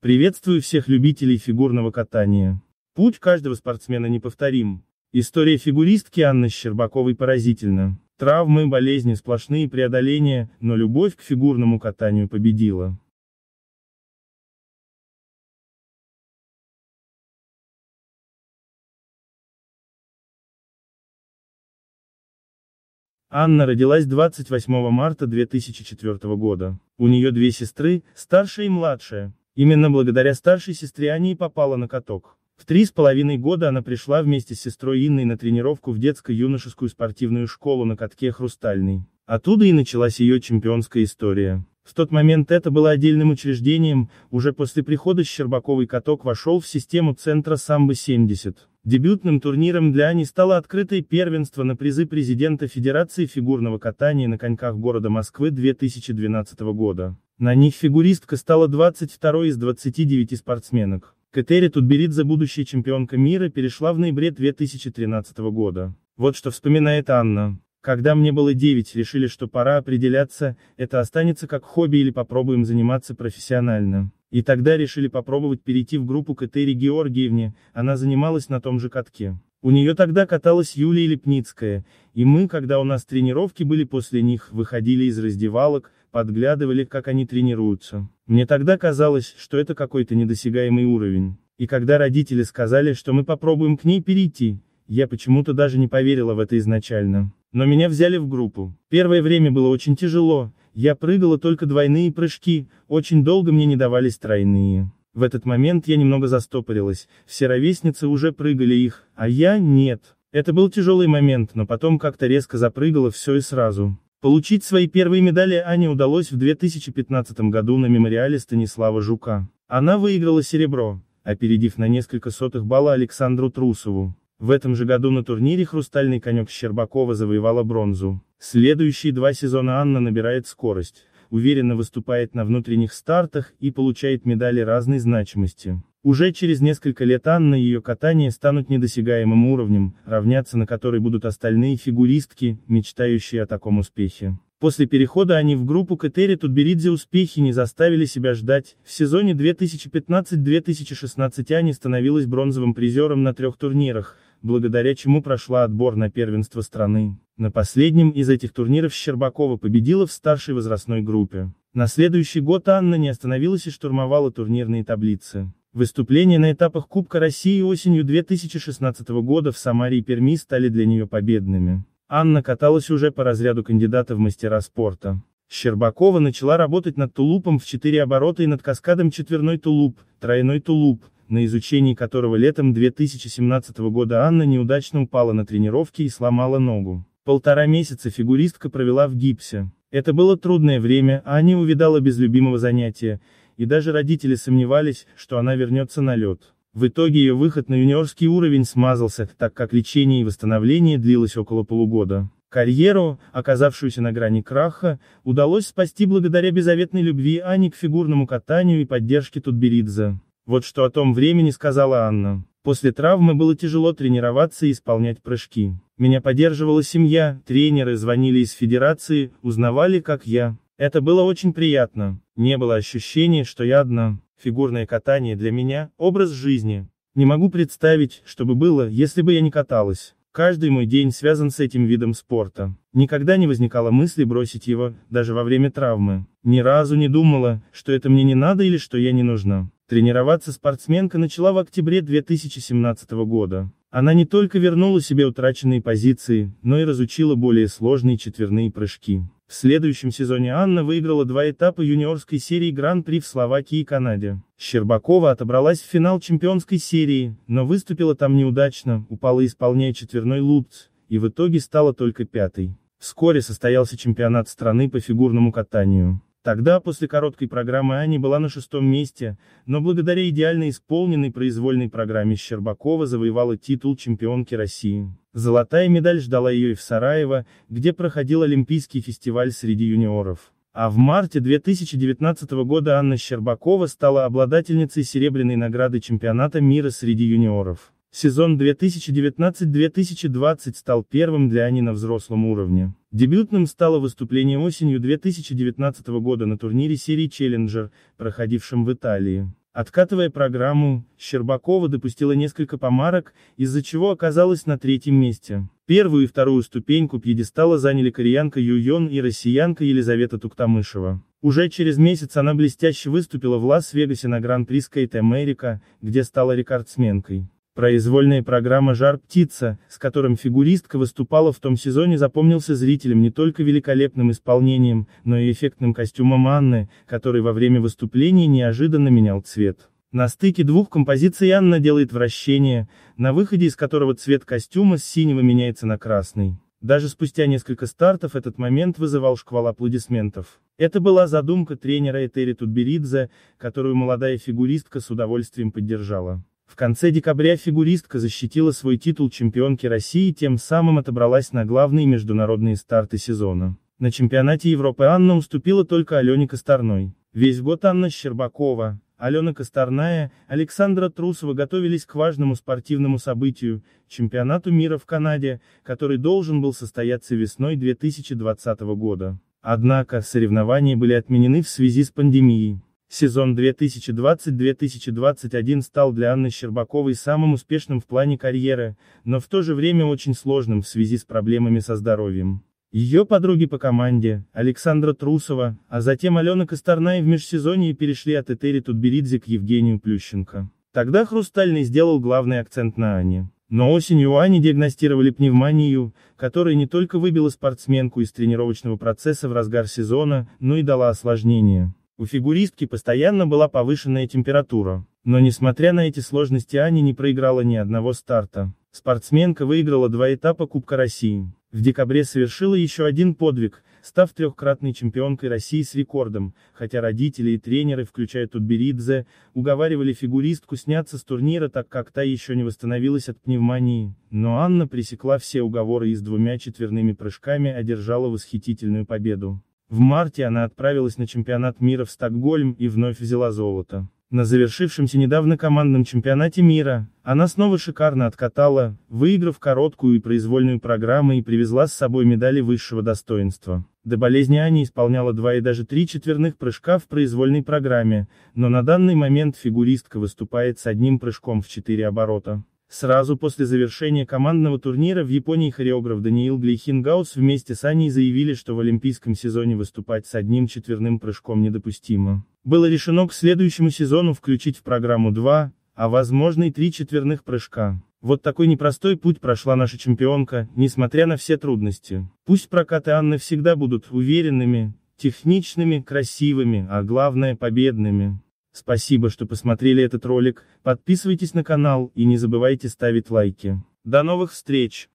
Приветствую всех любителей фигурного катания. Путь каждого спортсмена неповторим. История фигуристки Анны Щербаковой поразительна. Травмы, болезни, сплошные преодоления, но любовь к фигурному катанию победила. Анна родилась 28 марта 2004 года. У нее две сестры, старшая и младшая. Именно благодаря старшей сестре Ани и попала на каток. В три с половиной года она пришла вместе с сестрой Инной на тренировку в детско-юношескую спортивную школу на катке «Хрустальный». Оттуда и началась ее чемпионская история. В тот момент это было отдельным учреждением, уже после прихода Щербаковый каток вошел в систему центра самбо-70. Дебютным турниром для Ани стало открытое первенство на призы президента Федерации фигурного катания на коньках города Москвы 2012 года. На них фигуристка стала 22 из 29 спортсменок. Катери Тутберидзе, будущая чемпионка мира, перешла в ноябре 2013 года. Вот что вспоминает Анна. Когда мне было 9, решили, что пора определяться, это останется как хобби или попробуем заниматься профессионально. И тогда решили попробовать перейти в группу Катери Георгиевне, она занималась на том же катке. У нее тогда каталась Юлия Лепницкая, и мы, когда у нас тренировки были после них, выходили из раздевалок, подглядывали, как они тренируются. Мне тогда казалось, что это какой-то недосягаемый уровень. И когда родители сказали, что мы попробуем к ней перейти, я почему-то даже не поверила в это изначально. Но меня взяли в группу. Первое время было очень тяжело, я прыгала только двойные прыжки, очень долго мне не давались тройные. В этот момент я немного застопорилась, все ровесницы уже прыгали их, а я нет. Это был тяжелый момент, но потом как-то резко запрыгала все и сразу. Получить свои первые медали Ане удалось в 2015 году на мемориале Станислава Жука. Она выиграла серебро, опередив на несколько сотых балла Александру Трусову. В этом же году на турнире «Хрустальный конек» Щербакова завоевала бронзу. Следующие два сезона Анна набирает скорость, уверенно выступает на внутренних стартах и получает медали разной значимости. Уже через несколько лет Анна и ее катание станут недосягаемым уровнем, равняться на который будут остальные фигуристки, мечтающие о таком успехе. После перехода они в группу Кэтери Тутберидзе успехи не заставили себя ждать, в сезоне 2015-2016 Ани становилась бронзовым призером на трех турнирах, благодаря чему прошла отбор на первенство страны. На последнем из этих турниров Щербакова победила в старшей возрастной группе. На следующий год Анна не остановилась и штурмовала турнирные таблицы. Выступления на этапах Кубка России осенью 2016 года в Самаре и Перми стали для нее победными. Анна каталась уже по разряду кандидата в мастера спорта. Щербакова начала работать над тулупом в четыре оборота и над каскадом четверной тулуп, тройной тулуп, на изучении которого летом 2017 года Анна неудачно упала на тренировке и сломала ногу. Полтора месяца фигуристка провела в гипсе. Это было трудное время, а Аня увидала без любимого занятия, и даже родители сомневались, что она вернется на лед. В итоге ее выход на юниорский уровень смазался, так как лечение и восстановление длилось около полугода. Карьеру, оказавшуюся на грани краха, удалось спасти благодаря беззаветной любви Ани к фигурному катанию и поддержке Тутберидзе. Вот что о том времени сказала Анна. После травмы было тяжело тренироваться и исполнять прыжки. Меня поддерживала семья, тренеры звонили из федерации, узнавали, как я. Это было очень приятно, не было ощущения, что я одна. Фигурное катание для меня – образ жизни. Не могу представить, что бы было, если бы я не каталась. Каждый мой день связан с этим видом спорта. Никогда не возникало мысли бросить его, даже во время травмы. Ни разу не думала, что это мне не надо или что я не нужна. Тренироваться спортсменка начала в октябре 2017 года. Она не только вернула себе утраченные позиции, но и разучила более сложные четверные прыжки. В следующем сезоне Анна выиграла два этапа юниорской серии Гран-при в Словакии и Канаде. Щербакова отобралась в финал чемпионской серии, но выступила там неудачно, упала исполняя четверной лупц, и в итоге стала только пятой. Вскоре состоялся чемпионат страны по фигурному катанию. Тогда, после короткой программы Ани была на шестом месте, но благодаря идеально исполненной произвольной программе Щербакова завоевала титул чемпионки России. Золотая медаль ждала ее и в Сараево, где проходил Олимпийский фестиваль среди юниоров. А в марте 2019 года Анна Щербакова стала обладательницей серебряной награды чемпионата мира среди юниоров. Сезон 2019-2020 стал первым для Ани на взрослом уровне. Дебютным стало выступление осенью 2019 года на турнире серии Челленджер, проходившем в Италии. Откатывая программу, Щербакова допустила несколько помарок, из-за чего оказалась на третьем месте. Первую и вторую ступеньку пьедестала заняли кореянка Юйон и россиянка Елизавета Туктамышева. Уже через месяц она блестяще выступила в Лас-Вегасе на Гран-при Скейт Америка, где стала рекордсменкой. Произвольная программа «Жар птица», с которым фигуристка выступала в том сезоне запомнился зрителям не только великолепным исполнением, но и эффектным костюмом Анны, который во время выступления неожиданно менял цвет. На стыке двух композиций Анна делает вращение, на выходе из которого цвет костюма с синего меняется на красный. Даже спустя несколько стартов этот момент вызывал шквал аплодисментов. Это была задумка тренера Этери Тутберидзе, которую молодая фигуристка с удовольствием поддержала. В конце декабря фигуристка защитила свой титул чемпионки России тем самым отобралась на главные международные старты сезона. На чемпионате Европы Анна уступила только Алене Косторной. Весь год Анна Щербакова, Алена Косторная, Александра Трусова готовились к важному спортивному событию, чемпионату мира в Канаде, который должен был состояться весной 2020 года. Однако, соревнования были отменены в связи с пандемией. Сезон 2020-2021 стал для Анны Щербаковой самым успешным в плане карьеры, но в то же время очень сложным в связи с проблемами со здоровьем. Ее подруги по команде, Александра Трусова, а затем Алена Косторная в межсезонье перешли от Этери Тутберидзе к Евгению Плющенко. Тогда Хрустальный сделал главный акцент на Анне. Но осенью у Ани диагностировали пневмонию, которая не только выбила спортсменку из тренировочного процесса в разгар сезона, но и дала осложнения. У фигуристки постоянно была повышенная температура, но несмотря на эти сложности Аня не проиграла ни одного старта. Спортсменка выиграла два этапа Кубка России. В декабре совершила еще один подвиг, став трехкратной чемпионкой России с рекордом, хотя родители и тренеры, включая Тутберидзе, уговаривали фигуристку сняться с турнира, так как та еще не восстановилась от пневмонии, но Анна пресекла все уговоры и с двумя четверными прыжками одержала восхитительную победу. В марте она отправилась на чемпионат мира в Стокгольм и вновь взяла золото. На завершившемся недавно командном чемпионате мира, она снова шикарно откатала, выиграв короткую и произвольную программы и привезла с собой медали высшего достоинства. До болезни Ани исполняла два и даже три четверных прыжка в произвольной программе, но на данный момент фигуристка выступает с одним прыжком в четыре оборота. Сразу после завершения командного турнира в Японии хореограф Даниил Глейхингаус вместе с Аней заявили, что в олимпийском сезоне выступать с одним четверным прыжком недопустимо. Было решено к следующему сезону включить в программу два, а возможно и три четверных прыжка. Вот такой непростой путь прошла наша чемпионка, несмотря на все трудности. Пусть прокаты Анны всегда будут уверенными, техничными, красивыми, а главное победными. Спасибо, что посмотрели этот ролик, подписывайтесь на канал и не забывайте ставить лайки. До новых встреч!